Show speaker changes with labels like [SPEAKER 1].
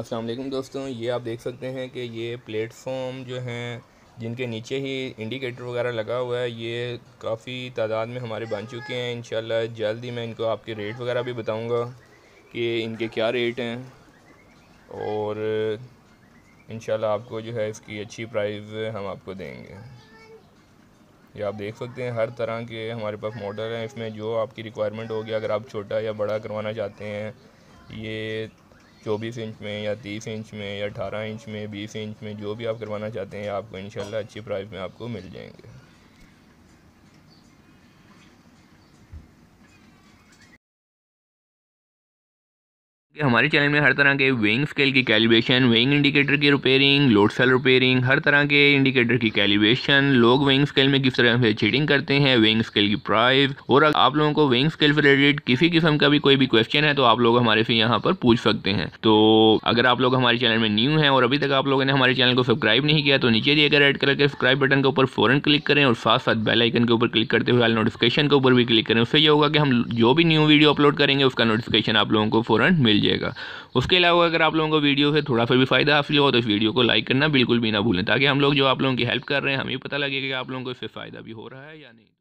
[SPEAKER 1] असलम दोस्तों ये आप देख सकते हैं कि ये प्लेटफॉर्म जो हैं जिनके नीचे ही इंडिकेटर वगैरह लगा हुआ है ये काफ़ी तादाद में हमारे बन चुके हैं इन जल्द ही मैं इनको आपके रेट वगैरह भी बताऊँगा कि इनके क्या रेट हैं और इंशाल्लाह आपको जो है इसकी अच्छी प्राइस हम आपको देंगे ये आप देख सकते हैं हर तरह के हमारे पास मॉडल हैं इसमें जो आपकी रिक्वायरमेंट होगी अगर आप छोटा या बड़ा करवाना चाहते हैं ये चौबीस इंच में या तीस इंच में या अठारह इंच में बीस इंच में जो भी आप करवाना चाहते हैं आपको इनशाला अच्छी प्राइस में आपको मिल जाएंगे
[SPEAKER 2] हमारे चैनल में हर तरह के वेइंग स्केल की कैलिब्रेशन वेइंग इंडिकेटर की रिपेयरिंग लोड सेल रिपेयरिंग हर तरह के इंडिकेटर की कैलिब्रेशन लोग वेइंग स्केल में किस तरह से चीटिंग करते हैं वेइंग स्केल की प्राइस और अगर आप लोगों को वेइंग स्केल से रिलेटेड किसी किस्म का भी कोई भी क्वेश्चन है तो आप लोग हमारे से यहाँ पर पूछ सकते हैं तो अगर आप लोग हमारे चैनल में न्यू है और अभी तक आप लोगों ने हमारे चैनल को सब्सक्राइब नहीं किया तो नीचे दिए गए रेड कलर के सब्सक्राइब बटन के ऊपर फॉरन क्लिक करें और साथ साथ बेलाइकन के ऊपर क्लिक करते हुए नोटिफिकेशन के ऊपर भी क्लिक करें उससे ये होगा कि हम जो भी न्यू वीडियो अपलोड करेंगे उसका नोटिफिकेशन आप लोगों को फौरन मिल लीजिएगा उसके अलावा अगर आप लोगों को वीडियो से थोड़ा सा भी फ़ायदा हासिल हो तो इस वीडियो को लाइक करना बिल्कुल भी ना भूलें ताकि हम लोग जो आप लोगों की हेल्प कर रहे हैं हमें पता लगेगा कि आप लोगों को इससे फ़ायदा भी हो रहा है या नहीं